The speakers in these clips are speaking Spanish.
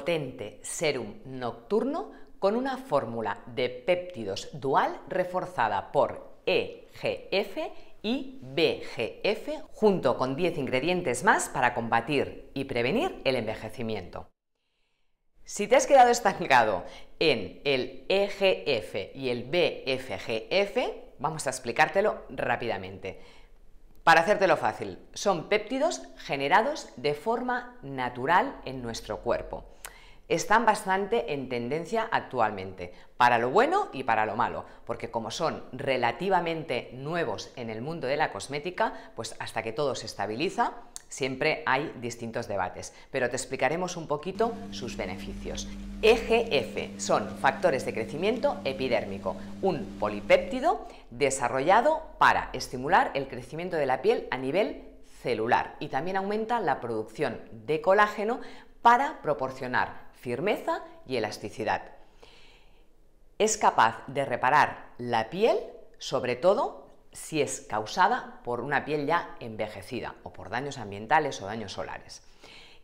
potente serum nocturno con una fórmula de péptidos dual reforzada por EGF y BGF junto con 10 ingredientes más para combatir y prevenir el envejecimiento. Si te has quedado estancado en el EGF y el BFGF, vamos a explicártelo rápidamente. Para hacértelo fácil, son péptidos generados de forma natural en nuestro cuerpo están bastante en tendencia actualmente, para lo bueno y para lo malo, porque como son relativamente nuevos en el mundo de la cosmética, pues hasta que todo se estabiliza, siempre hay distintos debates, pero te explicaremos un poquito sus beneficios. EGF son factores de crecimiento epidérmico, un polipéptido desarrollado para estimular el crecimiento de la piel a nivel celular y también aumenta la producción de colágeno para proporcionar firmeza y elasticidad. Es capaz de reparar la piel, sobre todo si es causada por una piel ya envejecida o por daños ambientales o daños solares.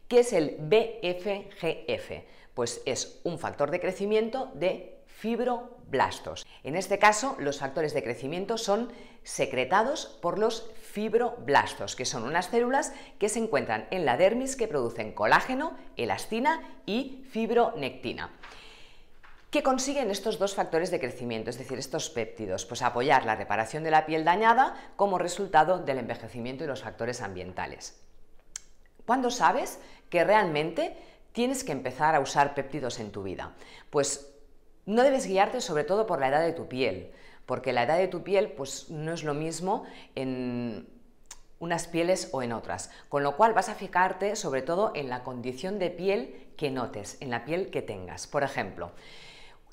¿Qué es el BFGF? Pues es un factor de crecimiento de fibroblastos. En este caso, los factores de crecimiento son secretados por los fibroblastos, que son unas células que se encuentran en la dermis que producen colágeno, elastina y fibronectina. ¿Qué consiguen estos dos factores de crecimiento, es decir, estos péptidos? Pues apoyar la reparación de la piel dañada como resultado del envejecimiento y los factores ambientales. ¿Cuándo sabes que realmente tienes que empezar a usar péptidos en tu vida? Pues no debes guiarte sobre todo por la edad de tu piel, porque la edad de tu piel pues, no es lo mismo en unas pieles o en otras, con lo cual vas a fijarte sobre todo en la condición de piel que notes, en la piel que tengas. Por ejemplo,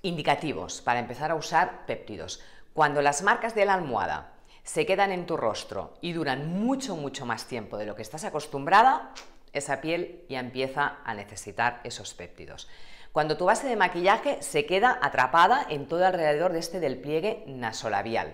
indicativos para empezar a usar péptidos. Cuando las marcas de la almohada se quedan en tu rostro y duran mucho, mucho más tiempo de lo que estás acostumbrada, esa piel ya empieza a necesitar esos péptidos. Cuando tu base de maquillaje se queda atrapada en todo alrededor de este del pliegue nasolabial.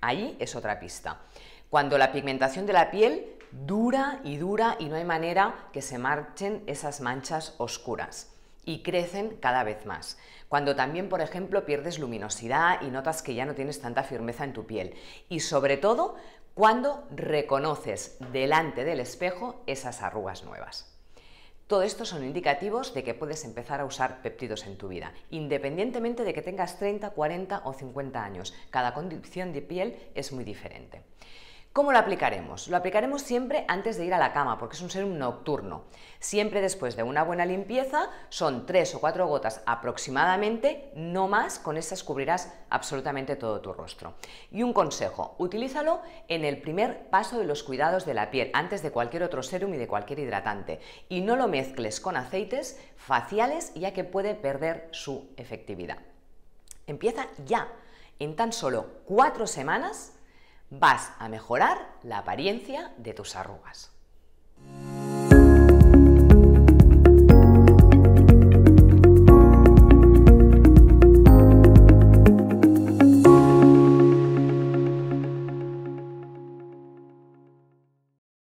Ahí es otra pista. Cuando la pigmentación de la piel dura y dura y no hay manera que se marchen esas manchas oscuras y crecen cada vez más. Cuando también, por ejemplo, pierdes luminosidad y notas que ya no tienes tanta firmeza en tu piel. Y sobre todo, cuando reconoces delante del espejo esas arrugas nuevas. Todo esto son indicativos de que puedes empezar a usar péptidos en tu vida, independientemente de que tengas 30, 40 o 50 años. Cada condición de piel es muy diferente. ¿Cómo lo aplicaremos? Lo aplicaremos siempre antes de ir a la cama, porque es un serum nocturno. Siempre después de una buena limpieza, son 3 o 4 gotas aproximadamente, no más, con estas cubrirás absolutamente todo tu rostro. Y un consejo, utilízalo en el primer paso de los cuidados de la piel, antes de cualquier otro serum y de cualquier hidratante. Y no lo mezcles con aceites faciales, ya que puede perder su efectividad. Empieza ya. En tan solo 4 semanas vas a mejorar la apariencia de tus arrugas.